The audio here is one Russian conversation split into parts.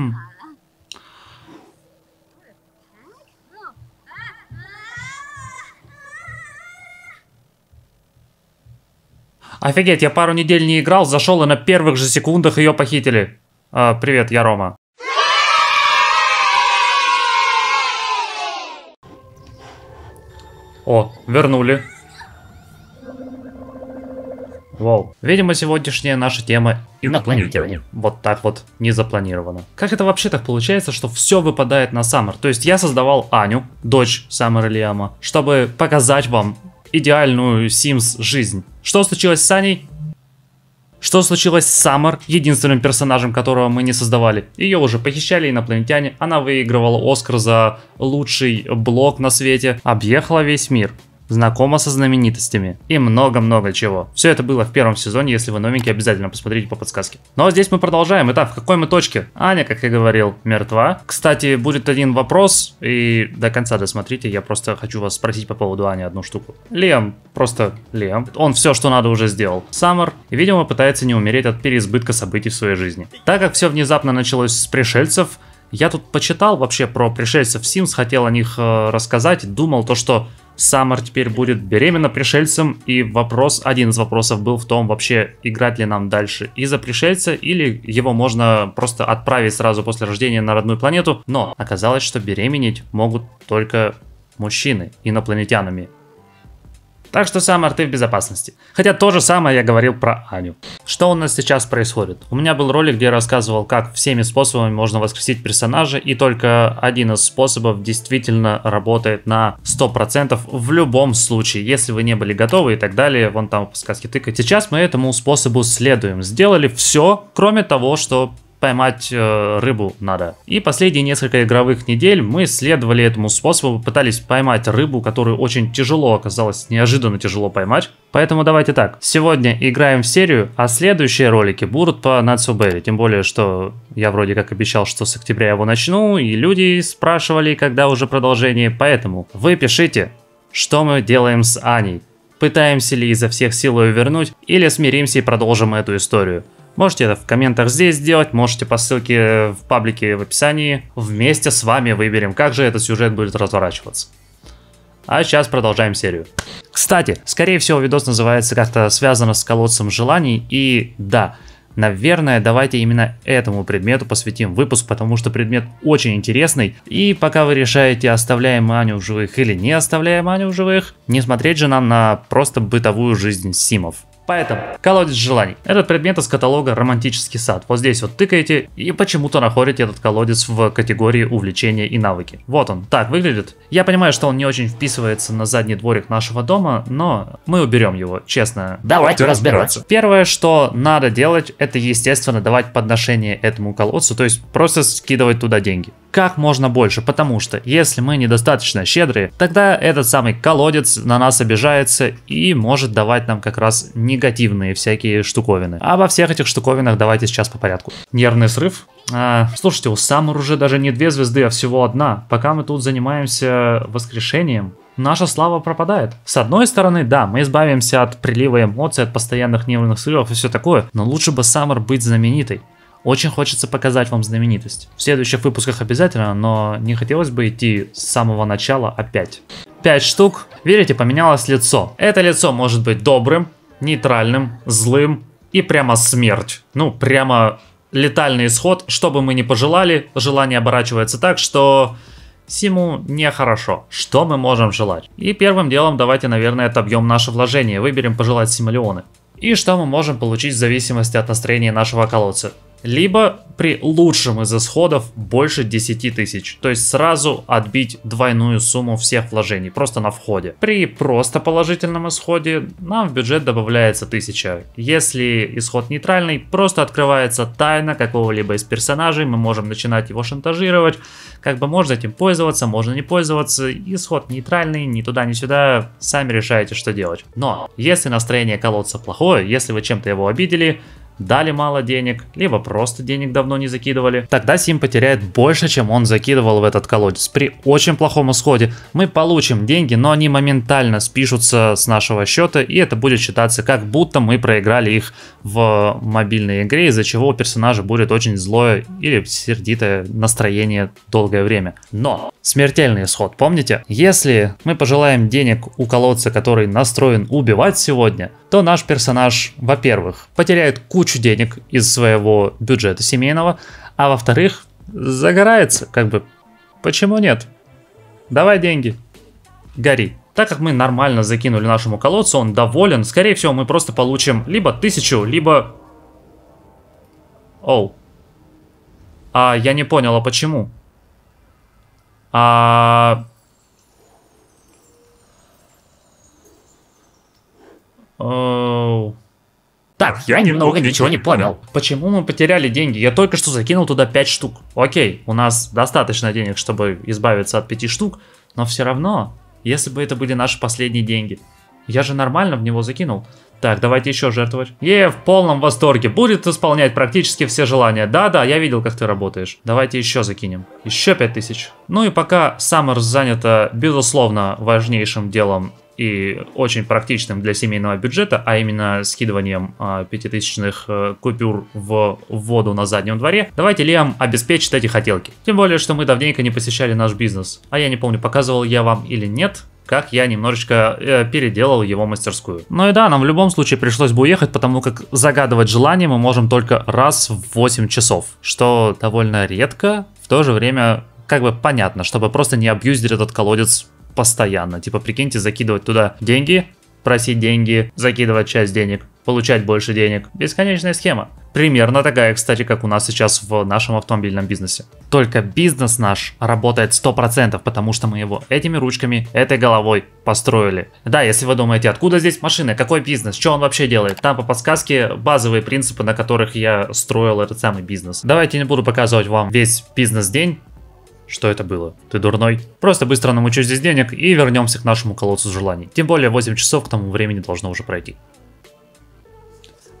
Хм. Офигеть, я пару недель не играл, зашел и на первых же секундах ее похитили. А, привет, я Рома. О, вернули. Вау. Видимо, сегодняшняя наша тема инопланетяне. Вот так вот, не запланировано. Как это вообще так получается, что все выпадает на Саммер? То есть я создавал Аню, дочь Саммера Лиама, чтобы показать вам идеальную Sims жизнь. Что случилось с Аней? Что случилось с Саммер, единственным персонажем, которого мы не создавали? Ее уже похищали инопланетяне, она выигрывала Оскар за лучший блок на свете, объехала весь мир знакома со знаменитостями и много-много чего. Все это было в первом сезоне, если вы новенький, обязательно посмотрите по подсказке. Но ну, а здесь мы продолжаем. Итак, в какой мы точке? Аня, как я говорил, мертва. Кстати, будет один вопрос, и до конца досмотрите, я просто хочу вас спросить по поводу Ани одну штуку. Лем, просто Лем, он все, что надо, уже сделал. Саммер, видимо, пытается не умереть от переизбытка событий в своей жизни. Так как все внезапно началось с пришельцев, я тут почитал вообще про пришельцев в Sims, хотел о них э, рассказать, думал то, что Саммер теперь будет беременна пришельцем, и вопрос, один из вопросов был в том, вообще играть ли нам дальше из-за пришельца, или его можно просто отправить сразу после рождения на родную планету, но оказалось, что беременеть могут только мужчины инопланетянами. Так что сам Арты в безопасности. Хотя то же самое я говорил про Аню. Что у нас сейчас происходит? У меня был ролик, где я рассказывал, как всеми способами можно воскресить персонажа, и только один из способов действительно работает на 100% в любом случае, если вы не были готовы и так далее, вон там в подсказки тыкать. Сейчас мы этому способу следуем. Сделали все, кроме того, что поймать э, рыбу надо. И последние несколько игровых недель мы следовали этому способу, пытались поймать рыбу, которую очень тяжело оказалось, неожиданно тяжело поймать. Поэтому давайте так, сегодня играем в серию, а следующие ролики будут по Нацубэри. Тем более, что я вроде как обещал, что с октября я его начну, и люди спрашивали, когда уже продолжение. Поэтому вы пишите, что мы делаем с Аней. Пытаемся ли изо всех сил ее вернуть, или смиримся и продолжим эту историю. Можете это в комментах здесь сделать, можете по ссылке в паблике в описании. Вместе с вами выберем, как же этот сюжет будет разворачиваться. А сейчас продолжаем серию. Кстати, скорее всего видос называется как-то связано с колодцем желаний и да, Наверное, давайте именно этому предмету посвятим выпуск, потому что предмет очень интересный. И пока вы решаете, оставляем Аню в живых или не оставляем Аню в живых, не смотреть же нам на просто бытовую жизнь симов. Поэтому колодец желаний. Этот предмет из каталога «Романтический сад». Вот здесь вот тыкаете и почему-то находите этот колодец в категории увлечения и навыки. Вот он, так выглядит. Я понимаю, что он не очень вписывается на задний дворик нашего дома, но мы уберем его, честно. Давайте разбираться. Первое, что надо делать, это естественно давать подношение этому колодцу, то есть просто скидывать туда деньги как можно больше, потому что если мы недостаточно щедрые, тогда этот самый колодец на нас обижается и может давать нам как раз не негативные всякие штуковины. А во всех этих штуковинах давайте сейчас по порядку. Нервный срыв. А, слушайте, у Самур уже даже не две звезды, а всего одна. Пока мы тут занимаемся воскрешением, наша слава пропадает. С одной стороны, да, мы избавимся от прилива эмоций, от постоянных нервных срывов и все такое, но лучше бы Саммер быть знаменитой. Очень хочется показать вам знаменитость. В следующих выпусках обязательно, но не хотелось бы идти с самого начала опять. 5 штук. Верите, поменялось лицо. Это лицо может быть добрым, нейтральным, злым и прямо смерть. Ну, прямо летальный исход. Что бы мы ни пожелали, желание оборачивается так, что всему нехорошо. Что мы можем желать? И первым делом давайте, наверное, отобьем наше вложение. Выберем пожелать симолеоны. И что мы можем получить в зависимости от настроения нашего колодца либо при лучшем из исходов больше 10 тысяч, то есть сразу отбить двойную сумму всех вложений просто на входе. При просто положительном исходе нам в бюджет добавляется 1000. Если исход нейтральный, просто открывается тайна какого-либо из персонажей, мы можем начинать его шантажировать, как бы можно этим пользоваться, можно не пользоваться, исход нейтральный, ни туда, ни сюда, сами решаете, что делать. Но, если настроение колодца плохое, если вы чем-то его обидели, дали мало денег, либо просто денег давно не закидывали, тогда Сим потеряет больше, чем он закидывал в этот колодец. При очень плохом исходе мы получим деньги, но они моментально спишутся с нашего счета, и это будет считаться как будто мы проиграли их в мобильной игре, из-за чего у персонажа будет очень злое или сердитое настроение долгое время. Но смертельный исход, помните? Если мы пожелаем денег у колодца, который настроен убивать сегодня, то наш персонаж, во-первых, потеряет кучу денег из своего бюджета семейного, а во-вторых, загорается, как бы, почему нет? Давай деньги, гори. Так как мы нормально закинули нашему колодцу, он доволен, скорее всего мы просто получим либо тысячу, либо... Оу. А я не понял, а почему? А... Э, так, я немного ничего не понял. Почему мы потеряли деньги? Я только что закинул туда 5 штук. Окей, у нас достаточно денег, чтобы избавиться от 5 штук, но все равно, если бы это были наши последние деньги. Я же нормально в него закинул. Так, давайте еще жертвовать. Е, в полном восторге. Будет исполнять практически все желания. Да-да, я видел, как ты работаешь. Давайте еще закинем. Еще 5000. Ну и пока Саммерс занята, безусловно, важнейшим делом и очень практичным для семейного бюджета, а именно скидыванием а, пятитысячных э, купюр в воду на заднем дворе, давайте Лиам обеспечит эти хотелки. Тем более, что мы давненько не посещали наш бизнес. А я не помню, показывал я вам или нет, как я немножечко э, переделал его мастерскую. Ну и да, нам в любом случае пришлось бы уехать, потому как загадывать желание мы можем только раз в 8 часов, что довольно редко, в то же время как бы понятно, чтобы просто не абьюзить этот колодец постоянно. Типа, прикиньте, закидывать туда деньги, просить деньги, закидывать часть денег, получать больше денег. Бесконечная схема. Примерно такая, кстати, как у нас сейчас в нашем автомобильном бизнесе. Только бизнес наш работает 100%, потому что мы его этими ручками, этой головой построили. Да, если вы думаете, откуда здесь машины, какой бизнес, что он вообще делает, там по подсказке базовые принципы, на которых я строил этот самый бизнес. Давайте не буду показывать вам весь бизнес-день, что это было. Ты дурной? Просто быстро намучу здесь денег и вернемся к нашему колодцу желаний. Тем более 8 часов к тому времени должно уже пройти.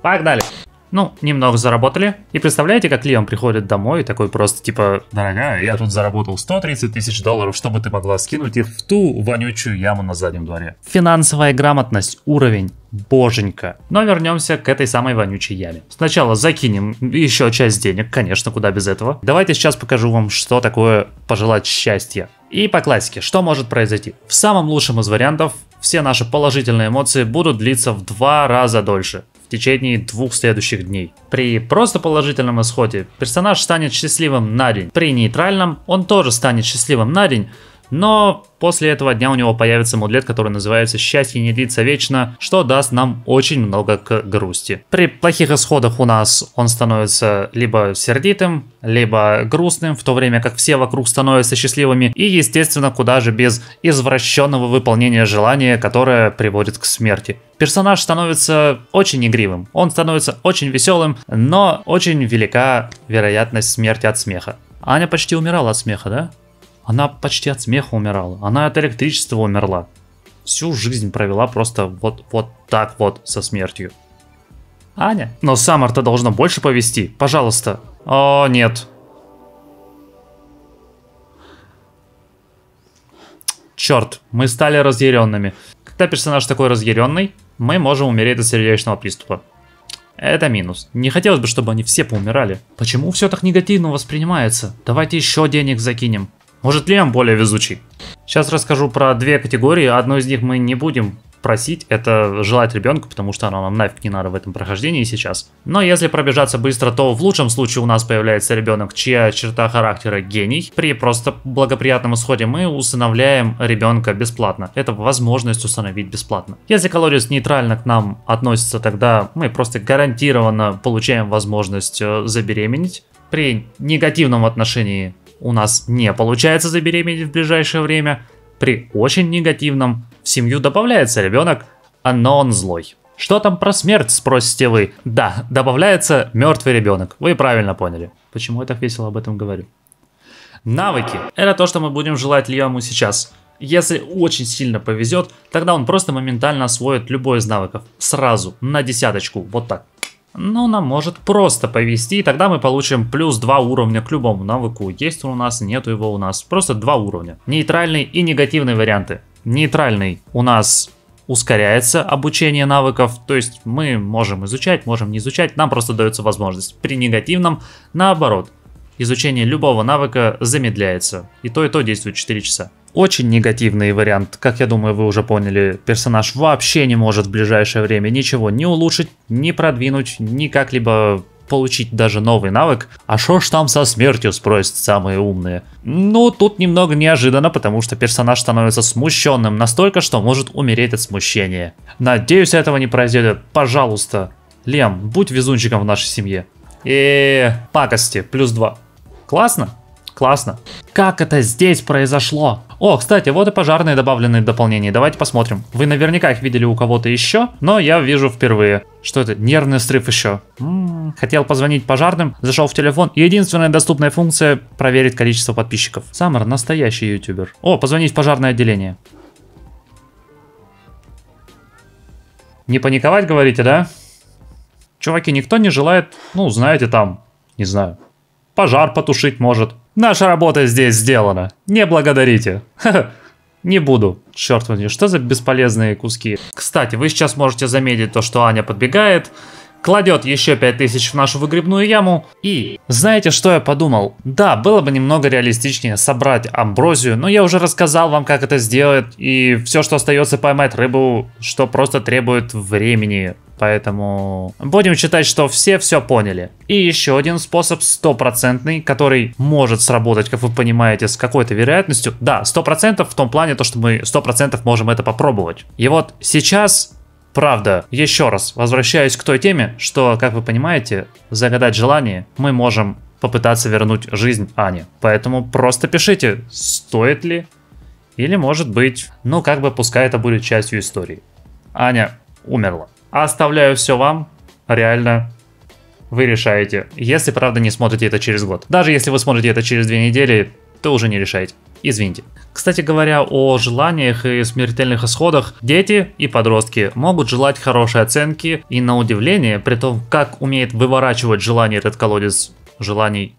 Погнали! Ну, немного заработали. И представляете, как Леон приходит домой и такой просто типа, дорогая, я тут заработал 130 тысяч долларов, чтобы ты могла скинуть их в ту вонючую яму на заднем дворе. Финансовая грамотность, уровень, боженька. Но вернемся к этой самой вонючей яме. Сначала закинем еще часть денег, конечно, куда без этого. Давайте сейчас покажу вам, что такое пожелать счастья. И по классике, что может произойти? В самом лучшем из вариантов все наши положительные эмоции будут длиться в два раза дольше течение двух следующих дней. При просто положительном исходе персонаж станет счастливым на день. При нейтральном он тоже станет счастливым на день, но после этого дня у него появится мудлет, который называется «Счастье не длится вечно», что даст нам очень много к грусти. При плохих исходах у нас он становится либо сердитым, либо грустным, в то время как все вокруг становятся счастливыми, и, естественно, куда же без извращенного выполнения желания, которое приводит к смерти. Персонаж становится очень игривым, он становится очень веселым, но очень велика вероятность смерти от смеха. Аня почти умирала от смеха, да? Она почти от смеха умирала, она от электричества умерла. Всю жизнь провела просто вот, вот так вот со смертью. Аня, но Саммер-то должна больше повести, пожалуйста. О, нет. Черт, мы стали разъяренными. Когда персонаж такой разъяренный, мы можем умереть от сердечного приступа. Это минус. Не хотелось бы, чтобы они все поумирали. Почему все так негативно воспринимается? Давайте еще денег закинем. Может Лем более везучий? Сейчас расскажу про две категории. Одну из них мы не будем просить, это желать ребенку, потому что оно нам нафиг не надо в этом прохождении сейчас. Но если пробежаться быстро, то в лучшем случае у нас появляется ребенок, чья черта характера гений. При просто благоприятном исходе мы усыновляем ребенка бесплатно. Это возможность усыновить бесплатно. Если колодец нейтрально к нам относится, тогда мы просто гарантированно получаем возможность э, забеременеть при негативном отношении у нас не получается забеременеть в ближайшее время, при очень негативном в семью добавляется ребенок, а но он злой. Что там про смерть, спросите вы? Да, добавляется мертвый ребенок. Вы правильно поняли. Почему я так весело об этом говорю? Навыки. Это то, что мы будем желать Лиаму сейчас. Если очень сильно повезет, тогда он просто моментально освоит любой из навыков. Сразу, на десяточку, вот так. Ну, нам может просто повезти, и тогда мы получим плюс 2 уровня к любому навыку. Есть он у нас, нету его у нас. Просто два уровня. Нейтральный и негативный варианты. Нейтральный у нас ускоряется обучение навыков, то есть мы можем изучать, можем не изучать, нам просто дается возможность. При негативном, наоборот, изучение любого навыка замедляется, и то и то действует 4 часа очень негативный вариант. Как я думаю, вы уже поняли, персонаж вообще не может в ближайшее время ничего не ни улучшить, не продвинуть, ни как-либо получить даже новый навык. А что ж там со смертью, спросят самые умные. Ну, тут немного неожиданно, потому что персонаж становится смущенным настолько, что может умереть от смущения. Надеюсь, этого не произойдет. Пожалуйста, Лем, будь везунчиком в нашей семье. И э, пакости, плюс два. Классно? Классно. Как это здесь произошло? О, кстати, вот и пожарные добавленные дополнения. Давайте посмотрим. Вы наверняка их видели у кого-то еще, но я вижу впервые. Что это? Нервный срыв еще. М-м, хотел позвонить пожарным, зашел в телефон, и единственная доступная функция — проверить количество подписчиков. Саммер — настоящий ютубер. О, позвонить в пожарное отделение. Не паниковать, говорите, да? Чуваки, никто не желает, ну, знаете, там, не знаю, пожар потушить может. Наша работа здесь сделана. Не благодарите. Не буду. Черт возьми, что за бесполезные куски. Кстати, вы сейчас можете заметить то, что Аня подбегает, кладет еще 5000 в нашу выгребную яму. И знаете, что я подумал? Да, было бы немного реалистичнее собрать амброзию, но я уже рассказал вам, как это сделать. И все, что остается поймать рыбу, что просто требует времени. Поэтому будем считать, что все все поняли. И еще один способ стопроцентный, который может сработать, как вы понимаете, с какой-то вероятностью. Да, сто процентов в том плане, то, что мы сто процентов можем это попробовать. И вот сейчас Правда, еще раз возвращаюсь к той теме, что, как вы понимаете, загадать желание мы можем попытаться вернуть жизнь Ане. Поэтому просто пишите, стоит ли, или может быть, ну как бы пускай это будет частью истории. Аня умерла. А оставляю все вам. Реально, вы решаете. Если, правда, не смотрите это через год. Даже если вы смотрите это через две недели, то уже не решаете. Извините. Кстати говоря о желаниях и смертельных исходах, дети и подростки могут желать хорошей оценки и на удивление, при том, как умеет выворачивать желание этот колодец желаний,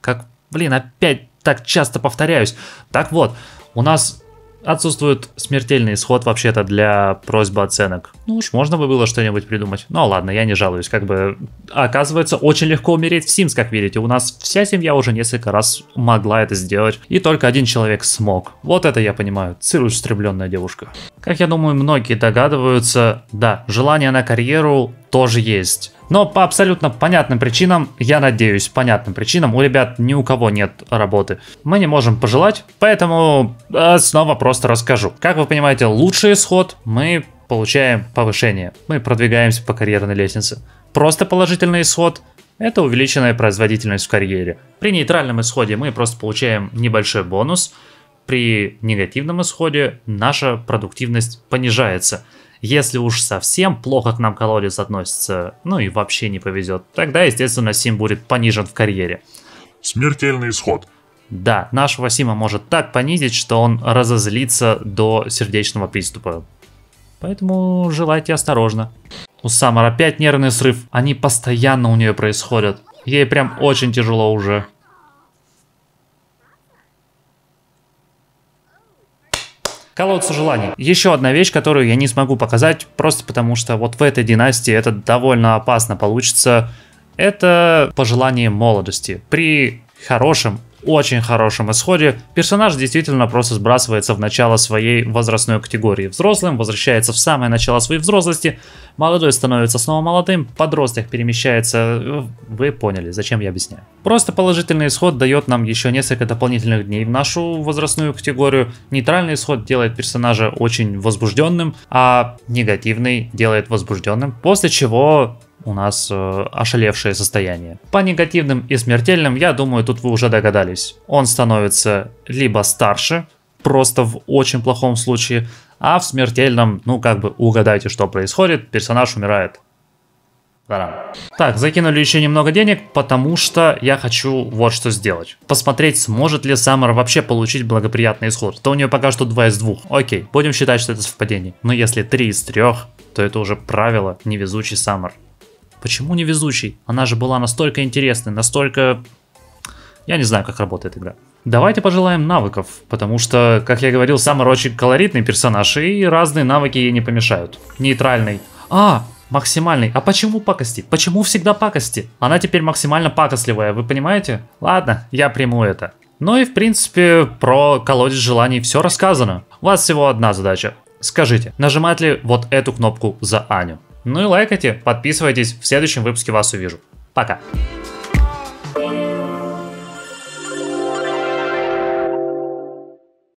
как, блин, опять так часто повторяюсь. Так вот, у нас Отсутствует смертельный исход вообще-то для просьбы оценок. Ну уж можно бы было что-нибудь придумать. Ну ладно, я не жалуюсь, как бы... Оказывается, очень легко умереть в Sims, как видите. У нас вся семья уже несколько раз могла это сделать, и только один человек смог. Вот это я понимаю, целеустремленная девушка. Как я думаю, многие догадываются, да, желание на карьеру тоже есть. Но по абсолютно понятным причинам, я надеюсь, понятным причинам, у ребят ни у кого нет работы. Мы не можем пожелать, поэтому э, снова просто расскажу. Как вы понимаете, лучший исход мы получаем повышение. Мы продвигаемся по карьерной лестнице. Просто положительный исход – это увеличенная производительность в карьере. При нейтральном исходе мы просто получаем небольшой бонус. При негативном исходе наша продуктивность понижается – если уж совсем плохо к нам колодец относится, ну и вообще не повезет, тогда, естественно, Сим будет понижен в карьере. Смертельный исход. Да, нашего Сима может так понизить, что он разозлится до сердечного приступа. Поэтому желайте осторожно. У Самара опять нервный срыв. Они постоянно у нее происходят. Ей прям очень тяжело уже. Колодцы желаний. Еще одна вещь, которую я не смогу показать, просто потому что вот в этой династии это довольно опасно получится. Это пожелание молодости. При хорошем очень хорошем исходе. Персонаж действительно просто сбрасывается в начало своей возрастной категории взрослым, возвращается в самое начало своей взрослости, молодой становится снова молодым, подросток перемещается... Вы поняли, зачем я объясняю. Просто положительный исход дает нам еще несколько дополнительных дней в нашу возрастную категорию, нейтральный исход делает персонажа очень возбужденным, а негативный делает возбужденным, после чего у нас э, ошалевшее состояние. По негативным и смертельным, я думаю, тут вы уже догадались. Он становится либо старше, просто в очень плохом случае, а в смертельном, ну как бы угадайте, что происходит, персонаж умирает. Так, закинули еще немного денег, потому что я хочу вот что сделать. Посмотреть, сможет ли Саммер вообще получить благоприятный исход. То у нее пока что 2 из 2. Окей, будем считать, что это совпадение. Но если 3 из 3, то это уже правило невезучий Саммер. Почему невезучий? Она же была настолько интересной, настолько... Я не знаю, как работает игра. Давайте пожелаем навыков, потому что, как я говорил, сам Рочик колоритный персонаж, и разные навыки ей не помешают. Нейтральный. А, максимальный. А почему пакости? Почему всегда пакости? Она теперь максимально пакостливая, вы понимаете? Ладно, я приму это. Ну и в принципе про колодец желаний все рассказано. У вас всего одна задача. Скажите, нажимать ли вот эту кнопку за Аню? Ну и лайкайте, подписывайтесь, в следующем выпуске вас увижу. Пока. thank